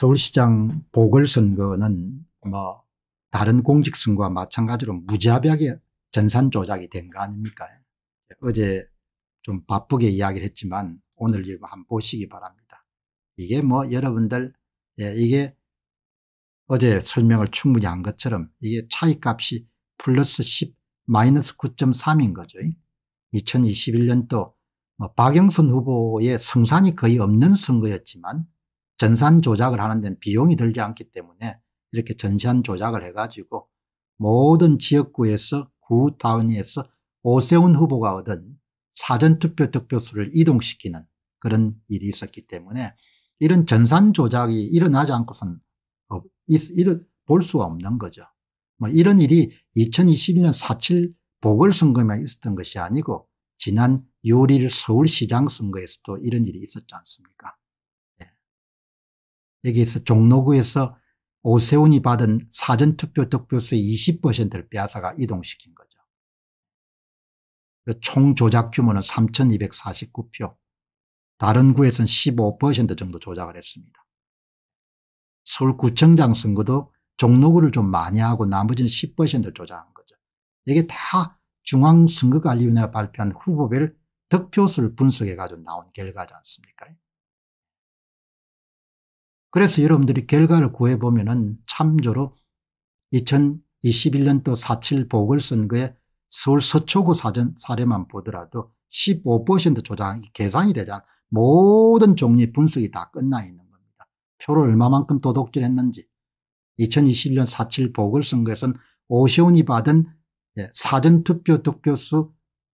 서울시장 보궐선거는 뭐 다른 공직선거와 마찬가지로 무자비하게 전산 조작이 된 거 아닙니까? 어제 좀 바쁘게 이야기를 했지만 오늘 한번 보시기 바랍니다. 이게 뭐 여러분들 예, 이게 어제 설명을 충분히 한 것처럼 이게 차이값이 플러스 10 마이너스 9.3인 거죠. 2021년도 뭐 박영선 후보의 성산이 거의 없는 선거였지만 전산 조작을 하는 데는 비용이 들지 않기 때문에 이렇게 전산 조작을 해가지고 모든 지역구에서 구타운에서 오세훈 후보가 얻은 사전투표 득표수를 이동시키는 그런 일이 있었기 때문에 이런 전산 조작이 일어나지 않고선 볼 수가 없는 거죠. 뭐 이런 일이 2021년 4.7 보궐선거만 있었던 것이 아니고 지난 6월 일 서울시장 선거에서도 이런 일이 있었지 않습니까 여기에서 종로구에서 오세훈이 받은 사전투표 득표수의 20%를 빼앗아가 이동시킨 거죠. 그총 조작 규모는 3249표 다른 구에서는 15% 정도 조작을 했습니다. 서울구청장 선거도 종로구를 좀 많이 하고 나머지는 10%를 조작한 거죠. 이게 다 중앙선거관리위원회가 발표한 후보별 득표수를 분석해 가지고 나온 결과지 않습니까 그래서 여러분들이 결과를 구해보면 은 참조로 2021년도 4.7 보궐선거에 서울 서초구 사전 사례만 보더라도 15% 조작이 계산이 되자 모든 종류 의 분석이 다 끝나 있는 겁니다. 표를 얼마만큼 도둑질했는지 2021년 4.7 보궐선거에서는 오시온이 받은 예, 사전투표 득표수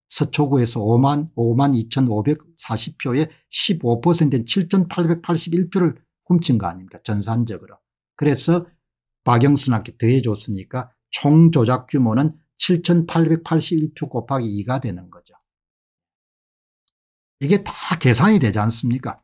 서초구에서 5만 5만 2,540표에 15%인 7,881표를 훔친 거 아닙니까 전산적으로. 그래서 박영순 학기 더해줬으니까 총 조작 규모는 7881표 곱하기 2가 되는 거죠. 이게 다 계산이 되지 않습니까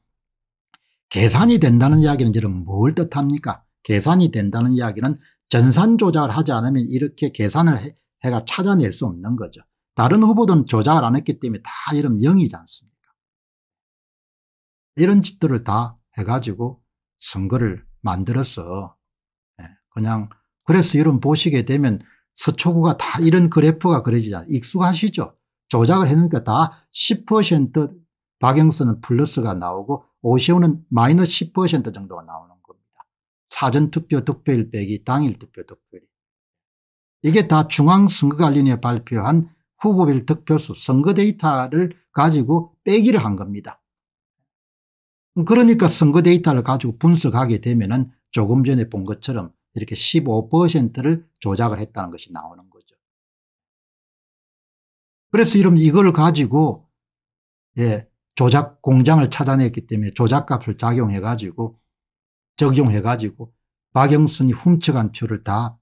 계산이 된다는 이야기는 저는 뭘 뜻합니까 계산이 된다는 이야기는 전산 조작을 하지 않으면 이렇게 계산을 해, 해가 찾아낼 수 없는 거죠. 다른 후보들은 조작을 안 했기 때문에 다 이런 0이지 않습니까 이런 짓들을 다 해가지고 선거를 만들어서 예, 그냥 그래서 여러분 보시게 되면 서초구가 다 이런 그래프가 그려지자 익숙하시죠? 조작을 해놓으니까 다 10% 박영선은 플러스가 나오고 오세훈은 마이너스 10% 정도가 나오는 겁니다. 사전투표 득표일 빼기 당일 투표 득표일. 이게 다 중앙선거관리위원회 발표한 후보별 득표수 선거 데이터를 가지고 빼기를 한 겁니다. 그러니까 선거 데이터를 가지고 분석하게 되면 은 조금 전에 본 것처럼 이렇게 15%를 조작을 했다는 것이 나오는 거죠. 그래서 이런 이걸 가지고 예, 조작 공장을 찾아냈기 때문에 조작값을 작용해 가지고 적용해 가지고 박영순이 훔쳐간 표를 다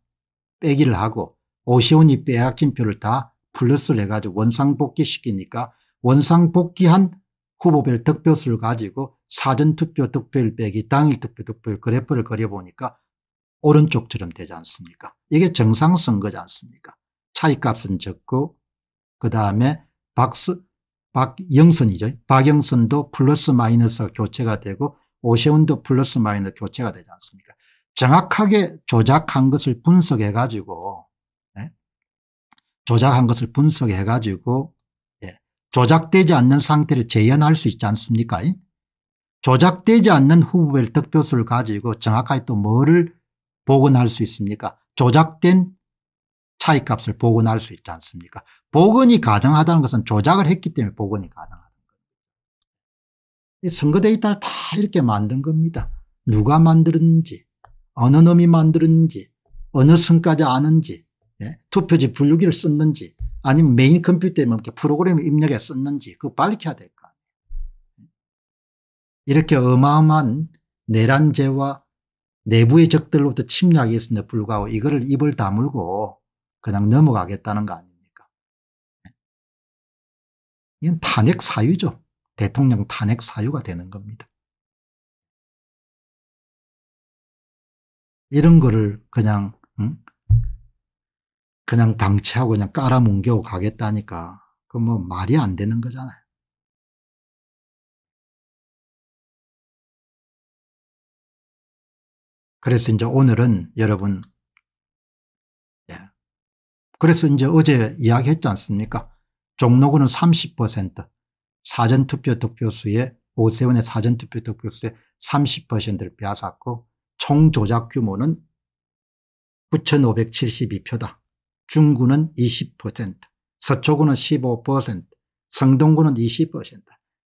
빼기를 하고 오시온이 빼앗긴 표를 다 플러스를 해가지고 원상복귀시키니까 원상복귀한 후보별 득표수를 가지고 사전투표 득표율 빼기 당일 투표 득표율 그래프를 그려보니까 오른쪽처럼 되지 않습니까 이게 정상선거지 않습니까 차이값은 적고 그다음에 박스, 박영선이죠 박영선도 플러스 마이너스 가 교체가 되고 오세훈도 플러스 마이너스 교체가 되지 않습니까 정확하게 조작한 것을 분석해 가지고 예? 조작한 것을 분석해 가지고 조작되지 않는 상태를 재현할 수 있지 않습니까? 조작되지 않는 후보별 득표수를 가지고 정확하게 또 뭐를 복원할 수 있습니까? 조작된 차이값을 복원할 수 있지 않습니까? 복원이 가능하다는 것은 조작을 했기 때문에 복원이 가능하다는 겁니다. 선거 데이터를 다 이렇게 만든 겁니다. 누가 만들었는지 어느 놈이 만들었는지 어느 선까지 아는지 예? 투표지 분류기를 썼는지 아니면 메인 컴퓨터에 이렇게 프로그램을 입력해 썼는지 그거 밝혀야 될 거 아니에요. 이렇게 어마어마한 내란죄와 내부의 적들로부터 침략이 있었는데 불구하고 이거를 입을 다물고 그냥 넘어가겠다는 거 아닙니까? 네. 이건 탄핵 사유죠. 대통령 탄핵 사유가 되는 겁니다. 이런 거를 그냥 응? 그냥 방치하고 그냥 깔아뭉개고 가겠다니까 그 뭐 말이 안 되는 거잖아요. 그래서 이제 오늘은 여러분 예. 그래서 이제 어제 이야기했지 않습니까? 종로구는 30% 사전투표 득표수에 오세훈의 사전투표 득표수에 30%를 빼앗았고 총조작 규모는 9,572표다. 중구는 20%, 서초구는 15%, 성동구는 20%.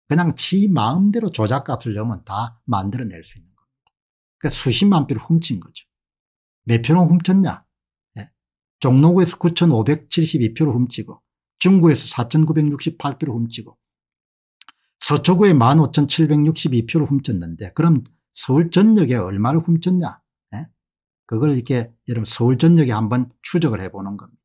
그냥 지 마음대로 조작값을 넣으면 다 만들어낼 수 있는 겁니다. 그러니까 수십만 표를 훔친 거죠. 몇 표는 훔쳤냐? 네. 종로구에서 9,572표를 훔치고 중구에서 4,968표를 훔치고 서초구에 15,762표를 훔쳤는데 그럼 서울 전역에 얼마를 훔쳤냐? 그걸 이렇게 여러분 서울 전역에 한번 추적을 해보는 겁니다.